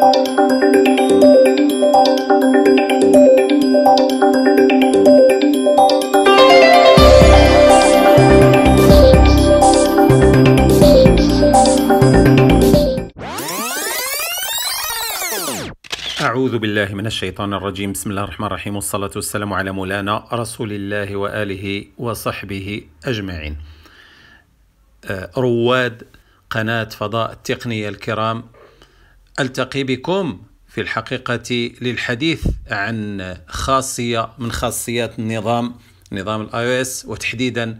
أعوذ بالله من الشيطان الرجيم بسم الله الرحمن الرحيم والصلاة والسلام على مولانا رسول الله وآله وصحبه أجمعين آه، رواد قناة فضاء التقنية الكرام التقي بكم في الحقيقه للحديث عن خاصيه من خاصيات النظام نظام الاي او اس وتحديدا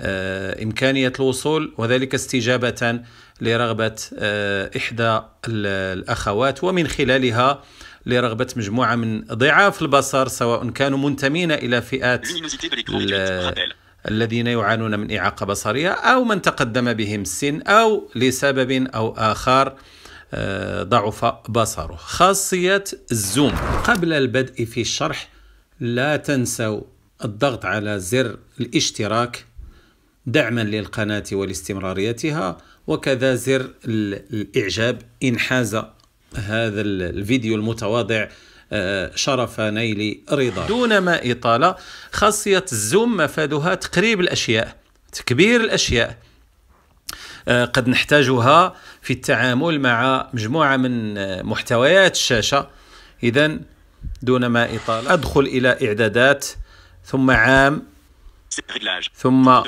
آه، امكانيه الوصول وذلك استجابه لرغبه آه، احدى الاخوات ومن خلالها لرغبة مجموعة من ضعاف البصر سواء كانوا منتمين إلى فئات الذين يعانون من إعاقة بصرية أو من تقدم بهم السن أو لسبب أو آخر ضعف بصره خاصية الزوم قبل البدء في الشرح لا تنسوا الضغط على زر الاشتراك دعما للقناة ولاستمراريتها وكذا زر الإعجاب إن حاز هذا الفيديو المتواضع آه، شرف نيل رضا دون ما إطالة خاصية الزوم مفادها تقريب الأشياء تكبير الأشياء آه، قد نحتاجها في التعامل مع مجموعة من آه، محتويات الشاشة إذا دون ما إطالة أدخل إلى إعدادات ثم عام ثم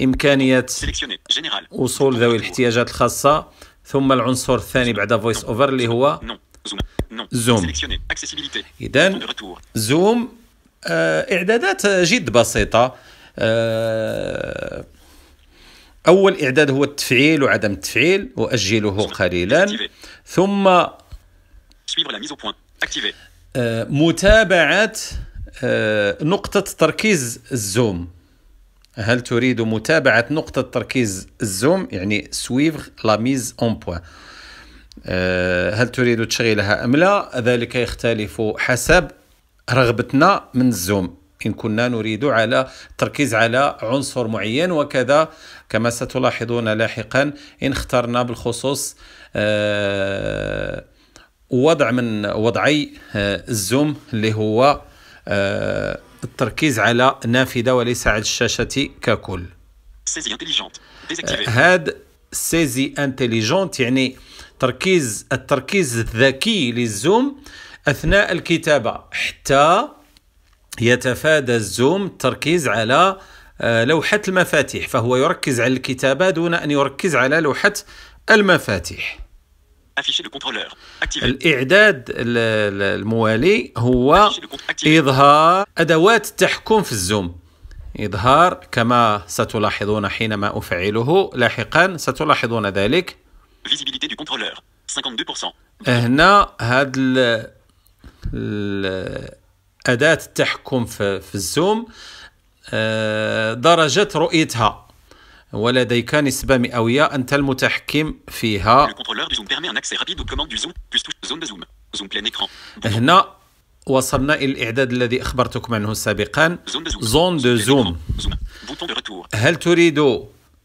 إمكانية وصول ذوي الاحتياجات الخاصة ثم العنصر الثاني بعد فويس أوفر اللي هو زوم إذا زوم إعدادات جد بسيطة آه، أول إعداد هو التفعيل وعدم التفعيل وأجله قليلا ثم آه، متابعة آه، نقطة تركيز الزوم هل تريد متابعة نقطة تركيز الزوم يعني سويفغ لا ميز اون بوان هل تريد تشغيلها أم لا ذلك يختلف حسب رغبتنا من الزوم إن كنا نريد على التركيز على عنصر معين وكذا كما ستلاحظون لاحقا إن اخترنا بالخصوص آه، وضع من وضعي آه، الزوم اللي هو آه، التركيز على نافذة وليس على الشاشة ككل هاد سيزي انتليجونت يعني تركيز التركيز الذكي للزوم اثناء الكتابه حتى يتفادى الزوم التركيز على آه، لوحة المفاتيح فهو يركز على الكتابة دون أن يركز على لوحة المفاتيح الإعداد الموالي هو إظهار أدوات التحكم في الزوم إظهار كما ستلاحظون حينما أفعله لاحقا ستلاحظون ذلك هنا هذا اداه التحكم في, في الزوم آه، درجه رؤيتها ولديك نسبة مئوية أنت المتحكم فيها هنا وصلنا إلى الإعداد الذي أخبرتكم عنه سابقا زون دو زوم هل تريد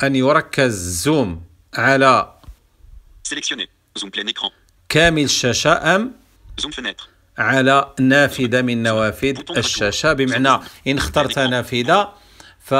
أن يركز زوم على كامل الشاشة أم على نافذة من نوافذ الشاشة بمعنى إن اخترت نافذة فالنافذة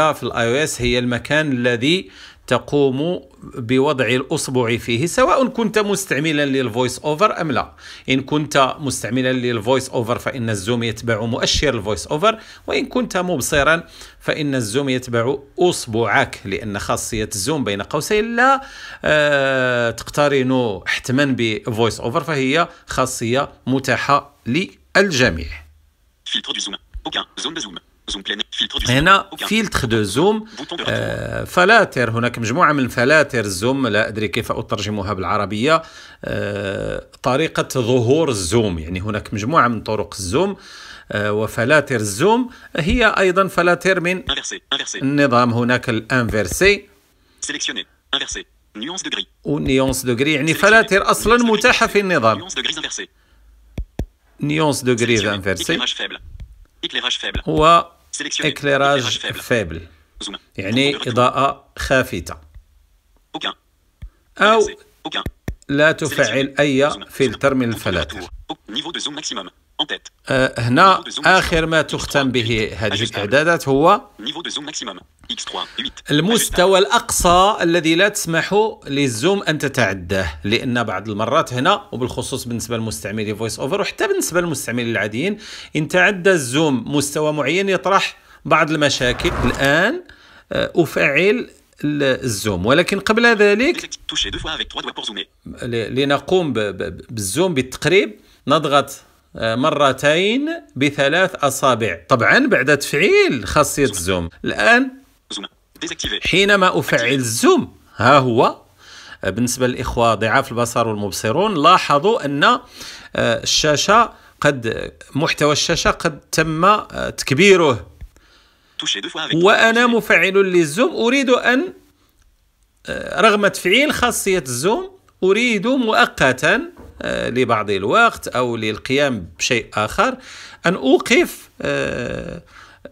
آه، في الاي او اس هي المكان الذي تقوم بوضع الاصبع فيه سواء كنت مستعملا للفويس اوفر ام لا ان كنت مستعملا للفويس اوفر فان الزوم يتبع مؤشر الفويس اوفر وان كنت مبصرا فان الزوم يتبع اصبعك لان خاصيه الزوم بين قوسين لا آه، تقترن حتما بفويس اوفر فهي خاصيه متاحه للجميع هنا فيلتر دو زوم آه، فلاتر هناك مجموعة من فلاتر الزوم لا أدري كيف أترجمها بالعربية آه، طريقة ظهور الزوم يعني هناك مجموعة من طرق الزوم آه، وفلاتر الزوم هي أيضا فلاتر من النظام هناك الانفيرسي ونيونس دوغري يعني فلاتر أصلا متاحة في النظام نيونس دوغري انفيرسي و اكليراج فيبل يعني اضاءه خافته او لا تفعل اي فلتر من الفلاتر هنا اخر ما تختم به هذه الاعدادات هو المستوى الأقصى الذي لا تسمح للزوم أن تتعداه لأن بعض المرات هنا وبالخصوص بالنسبة للمستعملي فويس أوفر وحتى بالنسبة للمستعملين العاديين إن تعدى الزوم مستوى معين يطرح بعض المشاكل الآن آه، أفعل الزوم ولكن قبل ذلك لنقوم بالزوم بالتقريب نضغط آه، مرتين بثلاث أصابع طبعا بعد تفعيل خاصية الزوم الآن حينما أفعل زوم ها هو آه، بالنسبة للإخوة ضعاف البصر والمبصرون لاحظوا أن آه، الشاشة قد محتوى الشاشة قد تم آه، تكبيره وأنا مفعل للزوم أريد أن رغم تفعيل خاصية الزوم أريد مؤقتا لبعض الوقت أو للقيام بشيء آخر أن أوقف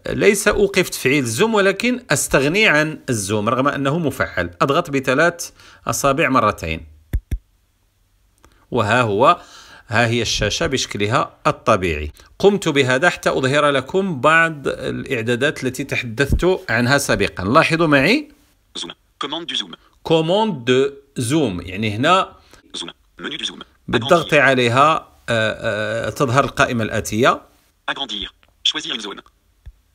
ليس أوقف تفعيل الزوم ولكن أستغني عن الزوم رغم أنه مفعل أضغط بثلاث أصابع مرتين وها هو ها هي الشاشة بشكلها الطبيعي قمت بهذا حتى أظهر لكم بعض الإعدادات التي تحدثت عنها سابقا لاحظوا معي كوموند دو زوم كوموند زوم يعني هنا بالضغط عليها آه، آه، تظهر القائمة الآتية agrandir choisir une zone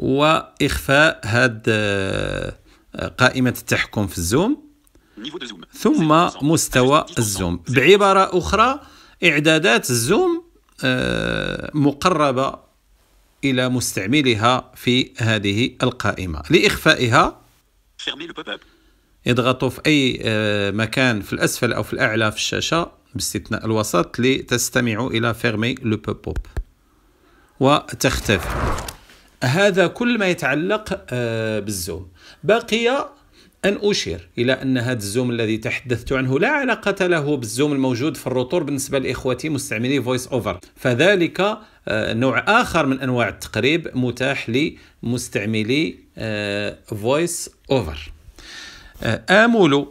واخفاء هاد آه، قائمه التحكم في الزوم ثم مستوى الزوم بعباره اخرى اعدادات الزوم آه، مقربه الى مستعملها في هذه القائمه لاخفائها اضغطوا في اي آه، مكان في الاسفل او في الاعلى في الشاشه باستثناء الوسط لتستمعوا الى فيرمي لو بوب وتختفي هذا كل ما يتعلق آه، بالزوم بقي أن أشير إلى أن هذا الزوم الذي تحدثت عنه لا علاقة له بالزوم الموجود في الروتور بالنسبة لإخوتي مستعملي فويس أوفر فذلك آه، نوع آخر من أنواع التقريب متاح لمستعملي فويس آه، أوفر آمل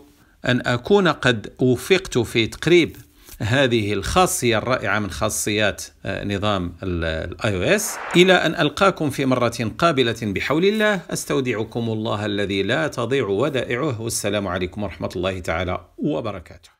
أن أكون قد وفقت في تقريب هذه الخاصية الرائعة من خاصيات آه، نظام الاي او اس إلى أن ألقاكم في مرة قابلة بحول الله أستودعكم الله الذي لا تضيع ودائعه والسلام عليكم ورحمة الله تعالى وبركاته